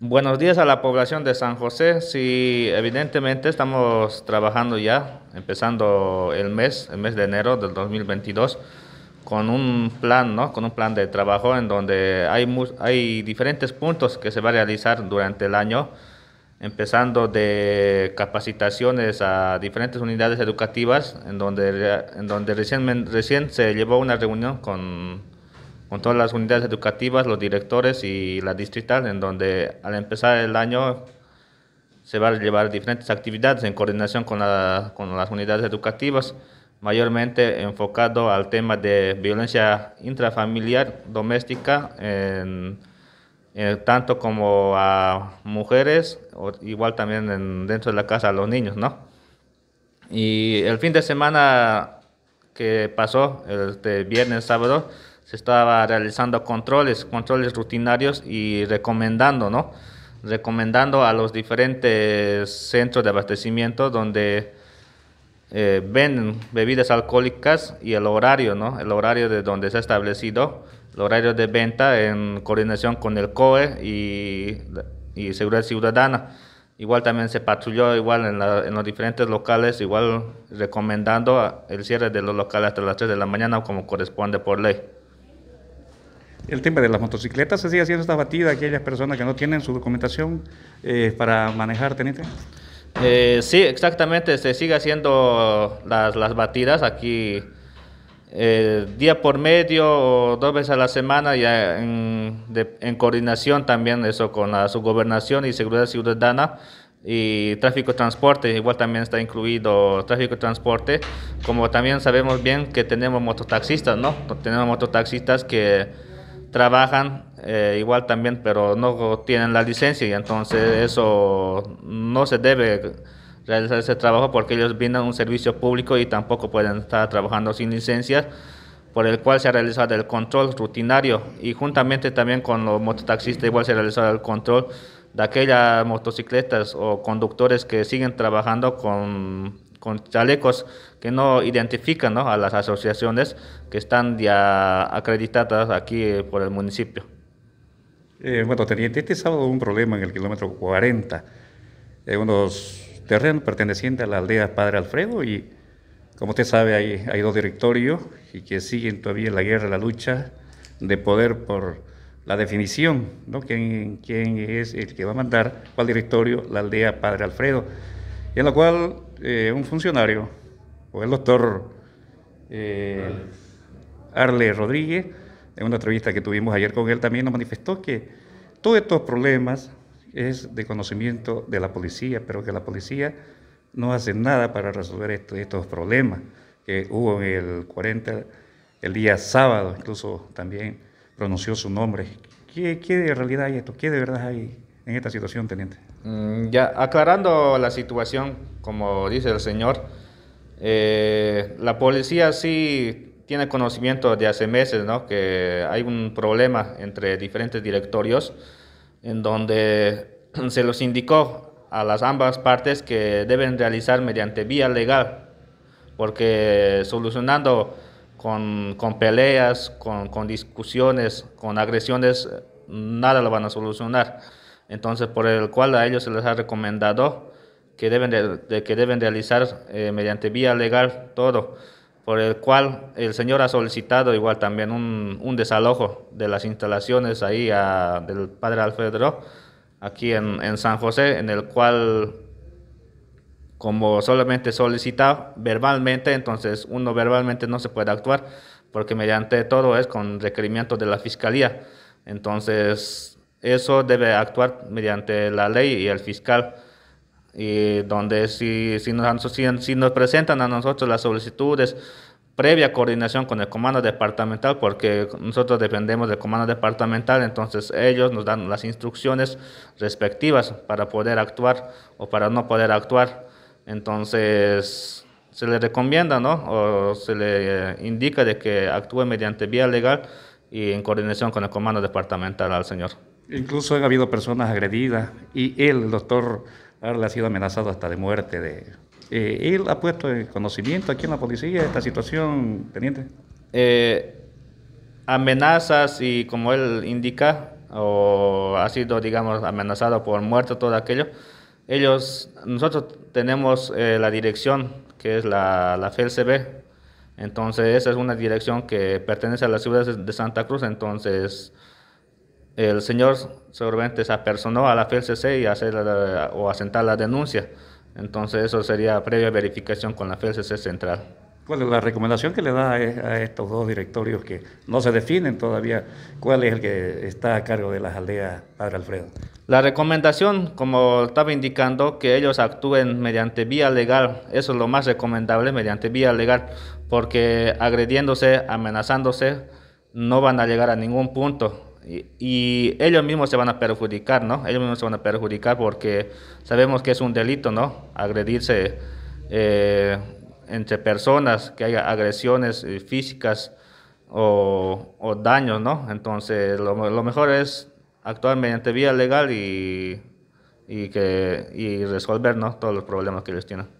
Buenos días a la población de San José. Sí, evidentemente estamos trabajando ya, empezando el mes, el mes de enero del 2022, con un plan, ¿no? Con un plan de trabajo en donde hay, hay diferentes puntos que se va a realizar durante el año, empezando de capacitaciones a diferentes unidades educativas, en donde, en donde recién, recién se llevó una reunión con con todas las unidades educativas, los directores y la distrital, en donde al empezar el año se van a llevar diferentes actividades en coordinación con, con las unidades educativas, mayormente enfocado al tema de violencia intrafamiliar, doméstica, eh, tanto como a mujeres, o igual también dentro de la casa a los niños, ¿no? Y el fin de semana que pasó, este viernes, sábado, se estaba realizando controles, controles rutinarios y recomendando, ¿no? Recomendando a los diferentes centros de abastecimiento donde eh, venden bebidas alcohólicas y el horario, ¿no? El horario de donde se ha establecido, el horario de venta en coordinación con el COE y, Seguridad Ciudadana. Igual también se patrulló igual en, en los diferentes locales, igual recomendando el cierre de los locales hasta las 3 de la mañana como corresponde por ley. El tema de las motocicletas, ¿se sigue haciendo esta batida aquellas personas que no tienen su documentación eh, para manejar, teniente? Eh, sí, exactamente, se sigue haciendo las, las batidas aquí eh, día por medio o dos veces a la semana ya en, coordinación también eso con la subgobernación y seguridad ciudadana y tráfico de transporte, igual también está incluido tráfico de transporte, como también sabemos bien que tenemos mototaxistas, ¿no? Tenemos mototaxistas que trabajan eh, igual también, pero no tienen la licencia, y entonces eso no se debe realizar ese trabajo porque ellos brindan un servicio público y tampoco pueden estar trabajando sin licencia por el cual se ha realizado el control rutinario y juntamente también con los mototaxistas igual se ha realizado el control de aquellas motocicletas o conductores que siguen trabajando con con chalecos que no identifican ¿no? a las asociaciones que están ya acreditadas aquí eh, por el municipio. Eh, bueno, teniente, este sábado hubo un problema en el kilómetro 40, en eh, unos terrenos pertenecientes a la aldea Padre Alfredo y como usted sabe hay, hay dos directorios y que siguen todavía la guerra, la lucha de poder por la definición, ¿no? quién es el que va a mandar, cuál directorio, la aldea Padre Alfredo en la cual eh, un funcionario, o el doctor eh, Arle Rodríguez, en una entrevista que tuvimos ayer con él, también nos manifestó que todos estos problemas es de conocimiento de la policía, pero que la policía no hace nada para resolver estos problemas que hubo en el 40, el día sábado, incluso también pronunció su nombre. ¿Qué, qué de realidad hay esto? ¿Qué de verdad hay en esta situación, teniente? Mm, ya, aclarando la situación, como dice el señor, eh, la policía sí tiene conocimiento de hace meses, ¿no? Que hay un problema entre diferentes directorios en donde se los indicó a las ambas partes que deben realizar mediante vía legal, porque solucionando con, peleas, con, con discusiones, con agresiones, nada lo van a solucionar entonces por el cual a ellos se les ha recomendado que deben, de, que deben realizar eh, mediante vía legal todo, por el cual el señor ha solicitado igual también un, desalojo de las instalaciones ahí del padre Alfredo, aquí en, San José, en el cual como solamente solicitado verbalmente, entonces uno verbalmente no se puede actuar, porque mediante todo es con requerimiento de la fiscalía. Entonces, eso debe actuar mediante la ley y el fiscal. Y donde si, si, nos, presentan a nosotros las solicitudes, previa coordinación con el comando departamental, porque nosotros dependemos del comando departamental, entonces ellos nos dan las instrucciones respectivas para poder actuar o para no poder actuar. Entonces se le recomienda, ¿no? O se le eh, indica de que actúe mediante vía legal y en coordinación con el comando departamental al señor. Incluso han habido personas agredidas y él, el doctor le ha sido amenazado hasta de muerte. De, eh, ¿Él ha puesto el conocimiento aquí en la policía esta situación, teniente? Eh, amenazas y como él indica, o ha sido, digamos, amenazado por muerte, todo aquello. Ellos, nosotros tenemos eh, la dirección que es la, la FELCB, entonces esa es una dirección que pertenece a la ciudad de Santa Cruz, entonces el señor seguramente se apersonó a la FELCC y hacer o asentar la denuncia. Entonces eso sería previa verificación con la FELCC central. ¿Cuál es la recomendación que le da e, a estos dos directorios que no se definen todavía? ¿Cuál es el que está a cargo de las aldeas, Padre Alfredo? La recomendación, como estaba indicando, que ellos actúen mediante vía legal. Eso es lo más recomendable, mediante vía legal, porque agrediéndose, amenazándose, no van a llegar a ningún punto y, ellos mismos se van a perjudicar, ¿no? Ellos mismos se van a perjudicar porque sabemos que es un delito, ¿no? Agredirse eh, entre personas, que haya agresiones eh, físicas o, daños, ¿no? Entonces, lo, mejor es actuar mediante vía legal y, que, y resolver todos los problemas que ellos tienen.